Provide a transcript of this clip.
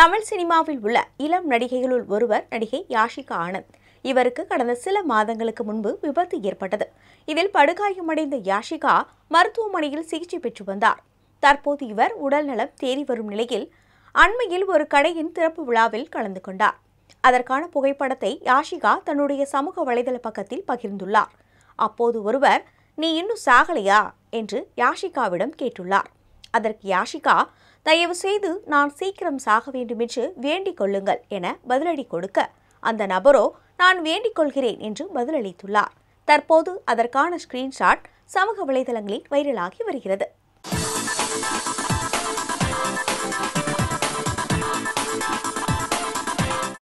தமிழ் சினிமாவில் உள்ள இளம் நடிகைகளுள் ஒருவர் நடிகை யாஷிகா ஆனந்த் இவருக்கு கடந்த சில மாதங்களுக்கு முன்பு விபத்து ஏற்பட்டது இதில் படுகாயமடைந்த யாஷிகா மருத்துவமனையில் சிகிச்சை பெற்று வந்தார் தற்போது இவர் உடல்நலம் தேறி வரும் நிலையில் அண்மையில் ஒரு கடையின் திறப்பு விழாவில் கலந்து கொண்டார் அதற்கான புகைப்படத்தை யாஷிகா தன்னுடைய சமூக வலைதள பக்கத்தில் பகிர்ந்துள்ளார் அப்போது ஒருவர் நீ இன்னும் சாகலையா என்று யாஷிகாவிடம் கேட்டுள்ளார் அதற்கு யாஷிகா தயவு செய்து நான் சீக்கிரம் சாக வேண்டுமென்று வேண்டிக் கொள்ளுங்கள் என பதிலடி கொடுக்க அந்த நபரோ நான் வேண்டிக் கொள்கிறேன் என்று பதிலளித்துள்ளார் தற்போது அதற்கான ஸ்கிரீன்ஷாட் சமூக வலைதளங்களில் வைரலாகி வருகிறது